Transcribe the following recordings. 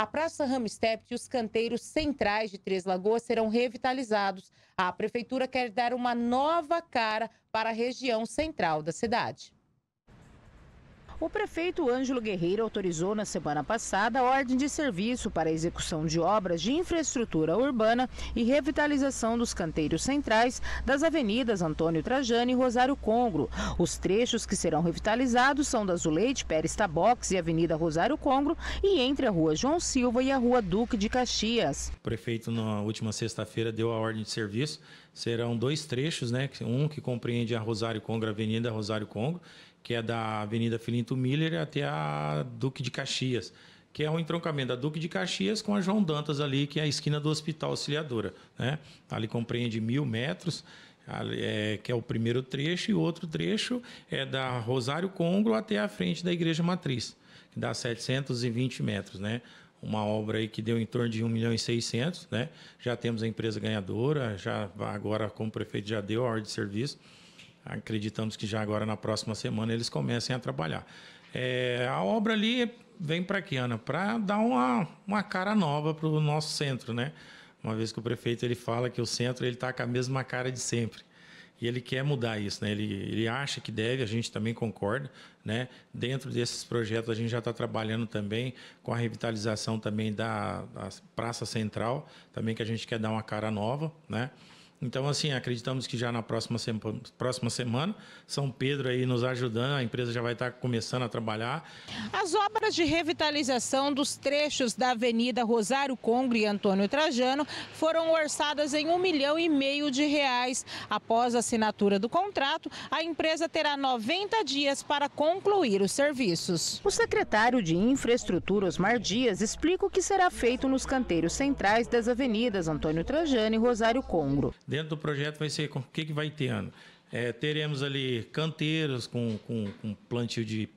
A Praça Ramstep e os canteiros centrais de Três Lagoas serão revitalizados. A prefeitura quer dar uma nova cara para a região central da cidade. O prefeito Ângelo Guerreiro autorizou na semana passada a ordem de serviço para a execução de obras de infraestrutura urbana e revitalização dos canteiros centrais das avenidas Antônio Trajano e Rosário Congro. Os trechos que serão revitalizados são da Zuleite Pérez Tabox e Avenida Rosário Congro e entre a Rua João Silva e a Rua Duque de Caxias. O prefeito, na última sexta-feira, deu a ordem de serviço. Serão dois trechos, né? um que compreende a Rosário Congro, a Avenida Rosário Congro, que é da Avenida Filinto Miller até a Duque de Caxias, que é o um entroncamento da Duque de Caxias com a João Dantas ali, que é a esquina do Hospital Auxiliadora. Né? Ali compreende mil metros, é, que é o primeiro trecho, e outro trecho é da Rosário Congro até a frente da Igreja Matriz, que dá 720 metros, né? Uma obra aí que deu em torno de 1 milhão e 600, né? Já temos a empresa ganhadora, já agora como prefeito já deu a ordem de serviço acreditamos que já agora na próxima semana eles comecem a trabalhar. É, a obra ali vem para que Ana? Para dar uma, uma cara nova para o nosso centro, né? Uma vez que o prefeito ele fala que o centro ele está com a mesma cara de sempre. E ele quer mudar isso, né? Ele, ele acha que deve, a gente também concorda, né? Dentro desses projetos a gente já está trabalhando também com a revitalização também da, da Praça Central, também que a gente quer dar uma cara nova, né? Então, assim, acreditamos que já na próxima, semana, próxima semana, São Pedro aí nos ajudando, a empresa já vai estar começando a trabalhar. As obras de revitalização dos trechos da Avenida Rosário Congro e Antônio Trajano foram orçadas em um milhão e meio de reais. Após a assinatura do contrato, a empresa terá 90 dias para concluir os serviços. O secretário de Infraestrutura, Osmar Dias, explica o que será feito nos canteiros centrais das avenidas Antônio Trajano e Rosário Congro. Dentro do projeto vai ser o que, que vai ter, Ana? É, teremos ali canteiros com, com, com plantio de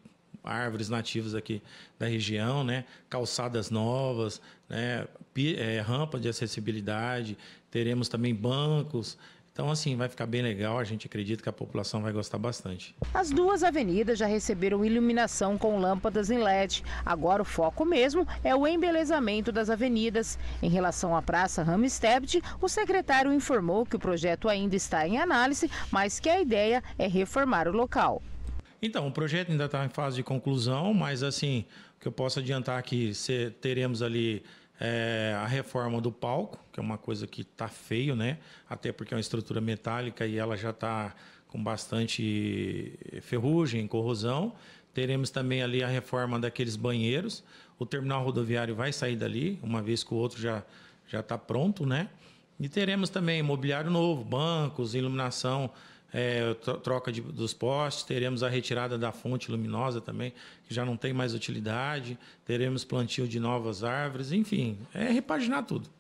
árvores nativas aqui da região, né? calçadas novas, né? É, rampa de acessibilidade, teremos também bancos, então, assim, vai ficar bem legal. A gente acredita que a população vai gostar bastante. As duas avenidas já receberam iluminação com lâmpadas em LED. Agora o foco mesmo é o embelezamento das avenidas. Em relação à Praça Ramstedt, o secretário informou que o projeto ainda está em análise, mas que a ideia é reformar o local. Então, o projeto ainda está em fase de conclusão, mas assim, o que eu posso adiantar é que teremos ali é, a reforma do palco, que é uma coisa que está feio, né? Até porque é uma estrutura metálica e ela já está com bastante ferrugem, corrosão. Teremos também ali a reforma daqueles banheiros. O terminal rodoviário vai sair dali, uma vez que o outro já já está pronto, né? E teremos também mobiliário novo, bancos, iluminação é, troca de, dos postes, teremos a retirada da fonte luminosa também, que já não tem mais utilidade, teremos plantio de novas árvores, enfim, é repaginar tudo.